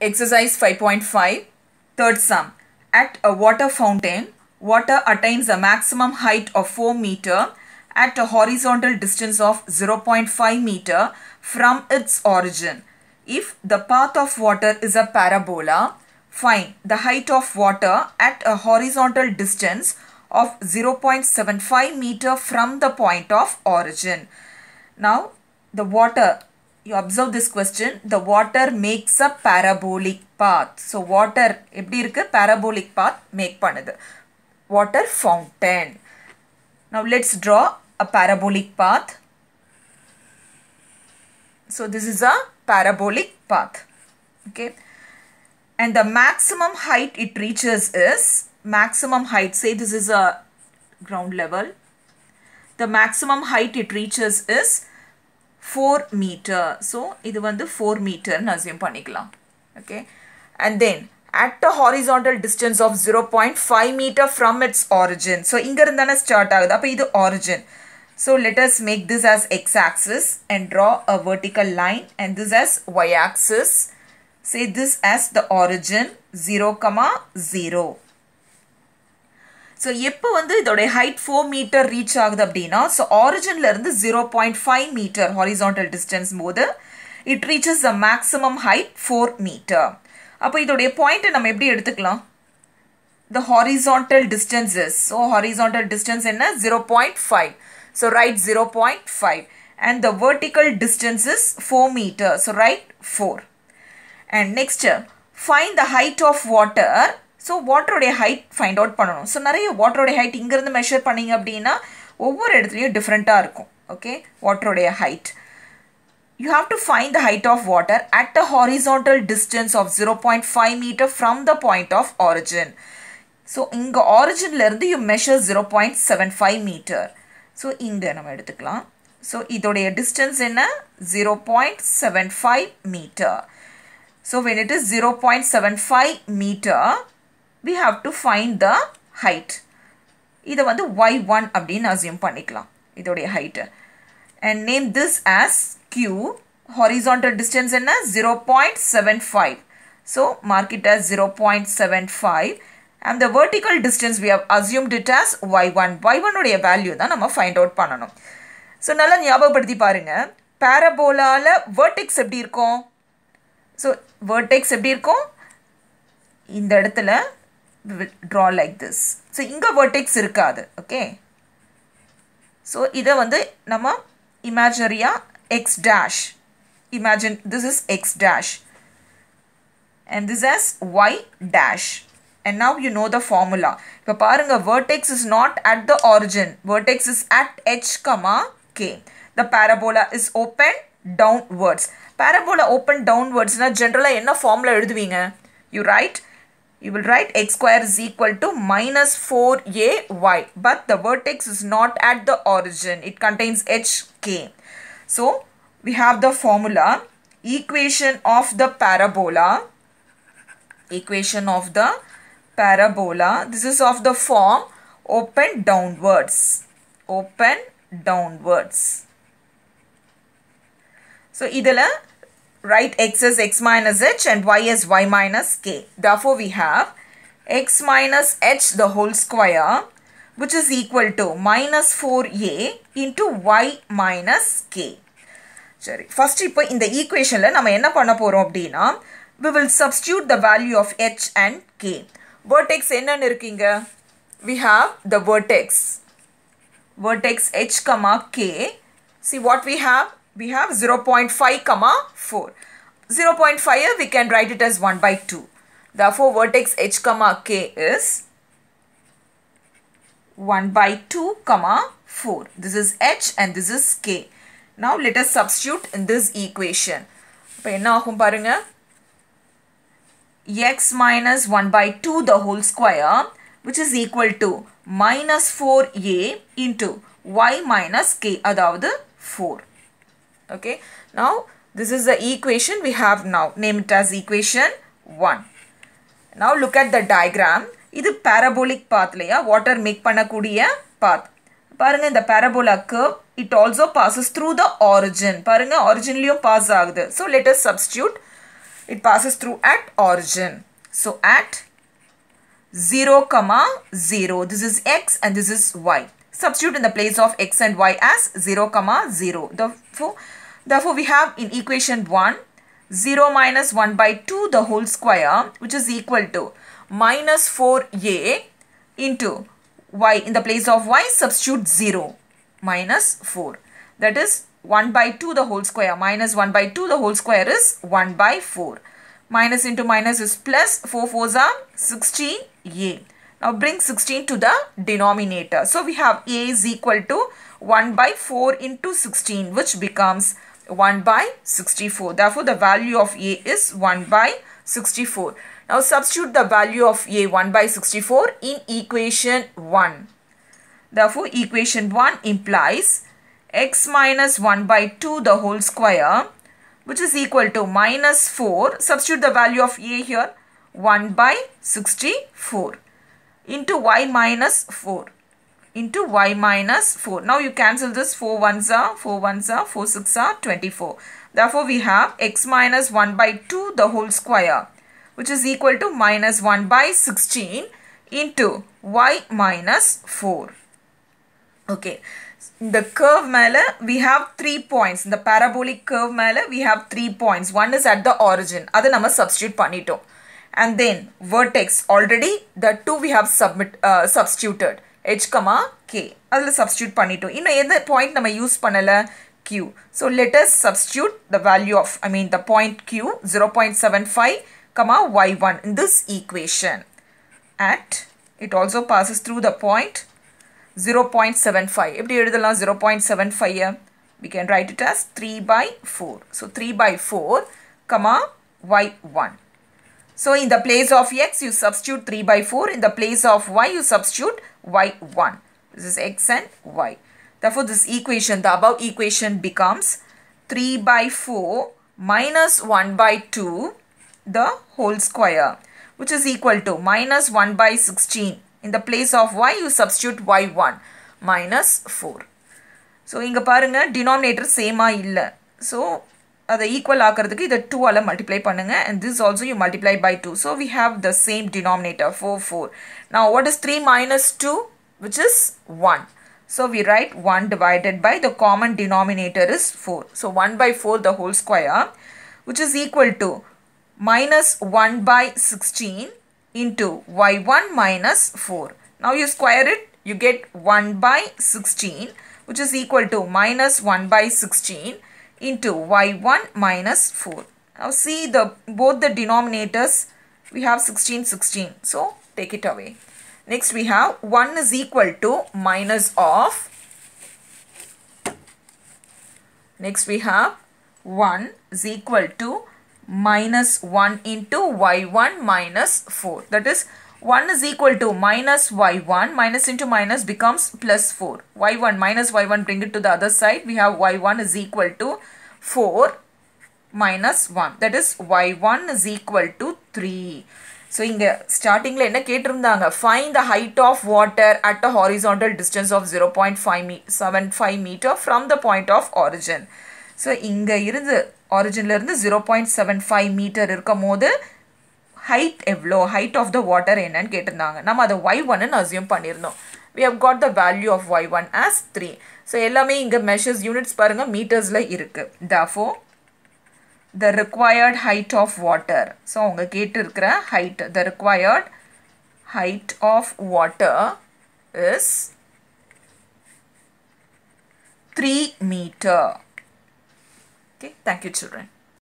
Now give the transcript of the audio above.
Exercise 5.5 Third sum. At a water fountain, water attains a maximum height of 4 meter at a horizontal distance of 0.5 meter from its origin. If the path of water is a parabola, find the height of water at a horizontal distance of 0.75 meter from the point of origin. Now, the water you observe this question the water makes a parabolic path so water எப்படி இருக்கு parabolic path make பண்ணுது water fountain now let's draw a parabolic path so this is a parabolic path okay and the maximum height it reaches is maximum height say this is a ground level the maximum height it reaches is 4 meter. So, this is 4 meter. Assume okay. And then, at a horizontal distance of 0.5 meter from its origin. So, here is start. This is the origin. So, let us make this as x-axis and draw a vertical line and this as y-axis. Say this as the origin 0, comma 0. So எப்போ வந்து இதோடைய height four metre reach ஆகுது அப்படின்னா so ஆரிஜினில் இருந்து zero point five metre horizontal distance போது it reaches the maximum height four metre அப்போ இதோடைய பாயிண்ட்டை நம்ம எப்படி எடுத்துக்கலாம் the horizontal distances so horizontal distance என்ன zero point five so right zero point five and the vertical distances four metre so right four and next find the height of water so வாட்டருடைய height find out பண்ணணும் so நிறைய வாட்டருடைய height இங்கேருந்து measure பண்ணிங்க அப்படின்னா ஒவ்வொரு இடத்துலையும் டிஃப்ரெண்ட்டாக இருக்கும் ஓகே வாட்டருடைய height you have to find the height of water at a at distance of zero point five metre from the point of origin so இங்கே ஆரிஜினில் இருந்து you measure zero point seven five metre so இங்கே நம்ம எடுத்துக்கலாம் so இதோடைய distance என்ன zero point seven five metre so when it is zero point seven five metre we have to find the height இதை வந்து ஒய் ஒன் அப்படின்னு assume பண்ணிக்கலாம் இதோடைய height and name this as q. Horizontal distance என்ன zero point mark five so marked And zero point seven five and the it distance y1. y1 உடைய value as one ஒன்னுடைய value தான் நம்ம find out பண்ணணும் so நல்லா ஞாபகப்படுத்தி பாருங்கள் Parabolaல vertex எப்படி இருக்கும் ஸோ vertex எப்படி இருக்கும் இந்த இடத்துல we will draw like this So, இங்க vertex இருக்காது Okay. So, இதை வந்து நம்ம இமேஜினரியாக x dash. Imagine this is x dash. and this is y dash and now you know the formula இப்பு பாருங்க vertex is not at the origin vertex is at h k the parabola is open downwards parabola open downwards நான் ஜென்ரலாக என்ன formula எடுதுவீங்க? you write you will write x square is equal to minus 4ay but the vertex is not at the origin it contains hk so we have the formula equation of the parabola equation of the parabola this is of the form open downwards open downwards so இதில் write x as x minus h and y as y minus k. Therefore, we have x minus h the whole square which is equal to minus 4a into y minus k. Sorry. first இப்போ இந்த equationல நம்ம என்ன பண்ண போரும் அப்படினா, we will substitute the value of h and k. Vertex என்ன இருக்கீங்க? We have the vertex. Vertex h, k. See what we have? we have 0 0.5 comma 4. 0 0.5 we can write it as 1 by 2. Therefore, vertex h comma k is 1 by 2 comma 4. This is h and this is k. Now, let us substitute in this equation. இப்போ x minus 1 by 2 the whole square which is equal to minus 4a into y minus k அதாவது 4 okay now this is the equation we have now name it as equation 1 now look at the diagram இது parabolic path லையா water make பண்ணக்கூடிய path பாருங்க the parabola curve it also passes through the origin பாருங்க originலியும் pass ஆகுது so let us substitute it passes through at origin so at 0 comma 0 this is x and this is y substitute in the place of x and y as 0 comma 0. Therefore, therefore we have in equation 1 0 minus 1 by 2 the whole square which is equal to minus 4a into y in the place of y substitute 0 minus 4 that is 1 by 2 the whole square minus 1 by 2 the whole square is 1 by 4 minus into minus is plus 4 4s are 16a now bring 16 to the denominator. So we have A is equal to 1 by 4 into 16 which becomes 1 by 64. Therefore the value of A is 1 by 64. Now substitute the value of A 1 by 64 in equation 1. Therefore equation 1 implies x minus 1 by 2 the whole square which is equal to minus 4. Substitute the value of A here 1 by 64 into y minus 4 into y minus 4. Now you cancel this 4 ones are 4 ones are 4 6 are 24. Therefore we have x minus 1 by 2 the whole square which is equal to minus 1 by 16 into y minus 4. Okay. The curve mele we have 3 points. The parabolic curve mele we have 3 points. One is at the origin. அது நம்ம substitute பண்ணிட்டோம் and then vertex already the two we have submit uh, substituted h comma k I'll substitute பண்ணிட்டும் இன்னும் the point நம்ம use பண்ணல q so let us substitute the value of I mean the point q 0.75 comma y1 in this equation at it also passes through the point 0.75 எப்படி எழுதலாம் 0.75 we can write it as 3 by 4 so 3 by 4 comma y1 so in the place of x, you substitute 3 by 4. In the place of y, you substitute y1. This is x and y. Therefore, this equation, the above equation becomes 3 by 4 minus 1 by 2 the whole square which is equal to minus 1 by 16. In the place of y, you substitute y1 minus 4. So, இங்க பாருங்க, denominator சேமா இல்ல. So, the equal, ஆக்கிறதுக்கு இதை டூவால் multiply பண்ணுங்கள் and and this also you multiply by two. So we have the same denominator, four, four. Now what is three minus two, which is 1. So we write 1 divided by the common denominator is 4. So 1 by 4 the whole square which is equal to minus 1 by 16 into y1 minus 4. Now you square it you get 1 by 16 which is equal to minus 1 by 16 into y1 minus 4. Now see the both the denominators we have 16 16 so take it away. Next we have 1 is equal to minus of next we have 1 is equal to minus 1 into y1 minus 4 that is 1 is equal to minus y1 minus into minus becomes plus 4 y1 minus y1 bring it to the other side we have y1 is equal to 4 minus 1 that is y1 is equal to 3 so இங்க startingல என்ன கேட்டிருந்தாங்க find the height of water at a horizontal distance of 0.75 meter from the point of origin so the இருந்து originல இருந்து 0.75 meter இருக்கும் height எவ்வளோ height of the water என்னன்னு கேட்டிருந்தாங்க நம்ம அதை ஒய் ஒன்னு அசியூம் பண்ணியிருந்தோம் we have got the value of y one as three so எல்லாமே இங்கே மெஷர்ஸ் யூனிட்ஸ் பாருங்கள் மீட்டர்ஸில் இருக்குது therefore the required height of water so அவங்க கேட்டிருக்கிற height the required height of water is three metre okay thank you children